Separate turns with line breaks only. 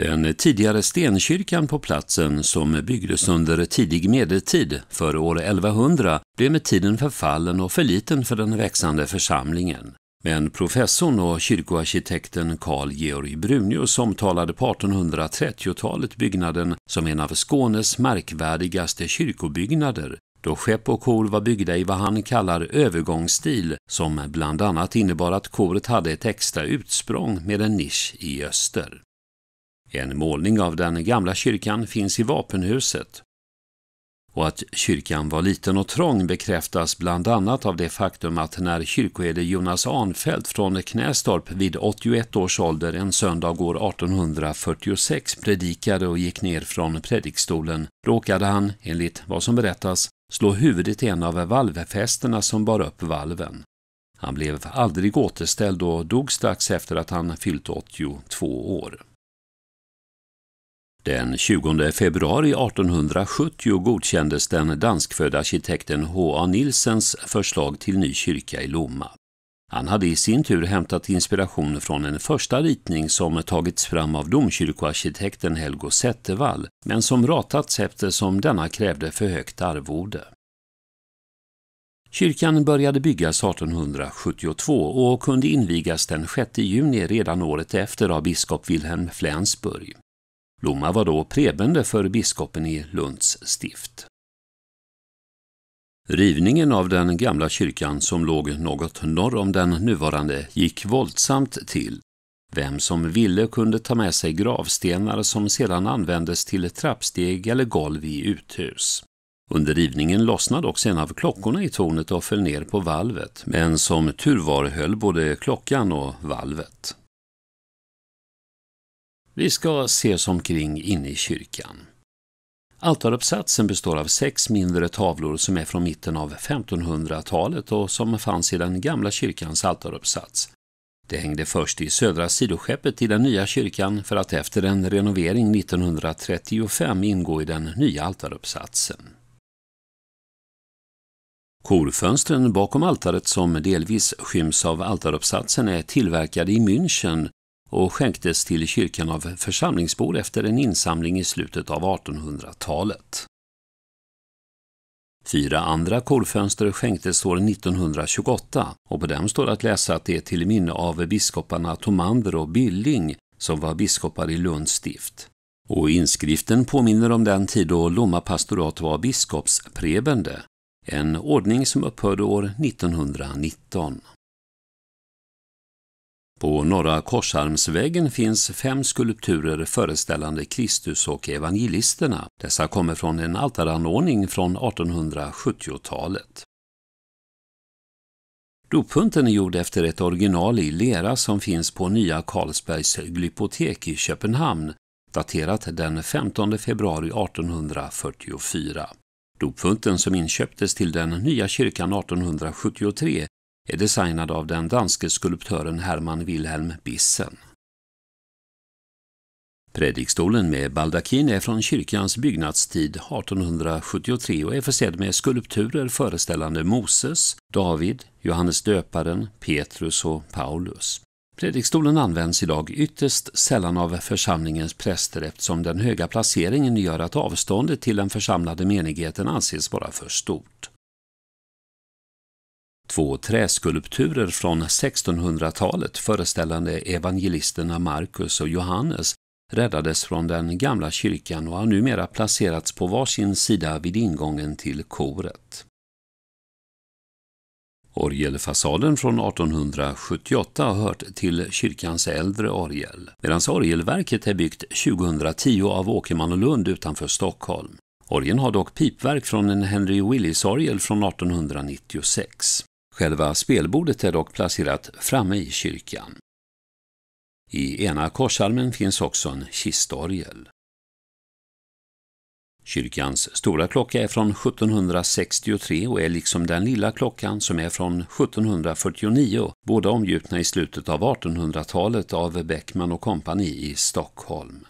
Den tidigare stenkyrkan på platsen, som byggdes under tidig medeltid, före år 1100, blev med tiden förfallen och för liten för den växande församlingen. Men professorn och kyrkoarkitekten Carl Georg Brunius omtalade på 1830-talet byggnaden som en av Skånes märkvärdigaste kyrkobyggnader, då skepp och kor var byggda i vad han kallar övergångsstil, som bland annat innebar att koret hade ett extra utsprång med en nisch i öster. En målning av den gamla kyrkan finns i vapenhuset. Och att kyrkan var liten och trång bekräftas bland annat av det faktum att när kyrkoherde Jonas Arnfelt från Knästorp vid 81 års ålder en söndag år 1846 predikade och gick ner från predikstolen råkade han, enligt vad som berättas, slå huvudet i en av valvfästena som bar upp valven. Han blev aldrig återställd och dog strax efter att han fyllt 82 år. Den 20 februari 1870 godkändes den danskfödda arkitekten H.A. Nilsens förslag till ny kyrka i Lomma. Han hade i sin tur hämtat inspiration från en första ritning som tagits fram av domkyrkoarkitekten Helgo Zettervall, men som ratats eftersom denna krävde för högt arvode. Kyrkan började byggas 1872 och kunde invigas den 6 juni redan året efter av biskop Wilhelm Flensburg. Lomma var då prebende för biskopen i Lunds stift. Rivningen av den gamla kyrkan som låg något norr om den nuvarande gick våldsamt till. Vem som ville kunde ta med sig gravstenar som sedan användes till trappsteg eller golv i uthus. Under rivningen lossnade också en av klockorna i tornet och föll ner på valvet, men som tur var höll både klockan och valvet. Vi ska se oss omkring inne i kyrkan. Altaruppsatsen består av sex mindre tavlor som är från mitten av 1500-talet och som fanns i den gamla kyrkans altaruppsats. Det hängde först i södra sidoskeppet i den nya kyrkan för att efter en renovering 1935 ingå i den nya altaruppsatsen. Korfönstren bakom altaret som delvis skyms av altaruppsatsen är tillverkade i München och skänktes till kyrkan av församlingsbor efter en insamling i slutet av 1800-talet. Fyra andra korfönster skänktes år 1928 och på dem står att läsa att det är till minne av biskoparna Tomander och Billing som var biskopar i Lunds stift. Och inskriften påminner om den tid då Lomma pastorat var biskopsprebende, en ordning som upphörde år 1919. På norra korsarmsväggen finns fem skulpturer föreställande Kristus och evangelisterna. Dessa kommer från en altaranordning från 1870-talet. Doppunten är gjord efter ett original i lera som finns på Nya Carlsbergs glypotek i Köpenhamn, daterat den 15 februari 1844. Dopfunten som inköptes till den nya kyrkan 1873 är designad av den danske skulptören Herman Wilhelm Bissen. Predikstolen med baldakin är från kyrkans byggnadstid 1873 och är försedd med skulpturer föreställande Moses, David, Johannes döparen, Petrus och Paulus. Predikstolen används idag ytterst sällan av församlingens präster eftersom den höga placeringen gör att avståndet till den församlade menigheten anses vara för stort. Två träskulpturer från 1600-talet föreställande evangelisterna Markus och Johannes räddades från den gamla kyrkan och har numera placerats på varsin sida vid ingången till koret. Orgelfasaden från 1878 har hört till kyrkans äldre orgel, medan orgelverket är byggt 2010 av Åkerman och Lund utanför Stockholm. Orgeln har dock pipverk från en Henry Willis-orgel från 1896. Själva spelbordet är dock placerat framme i kyrkan. I ena korsarmen finns också en kistorgel. Kyrkans stora klocka är från 1763 och är liksom den lilla klockan som är från 1749, båda omgjutna i slutet av 1800-talet av Beckman och kompani i Stockholm.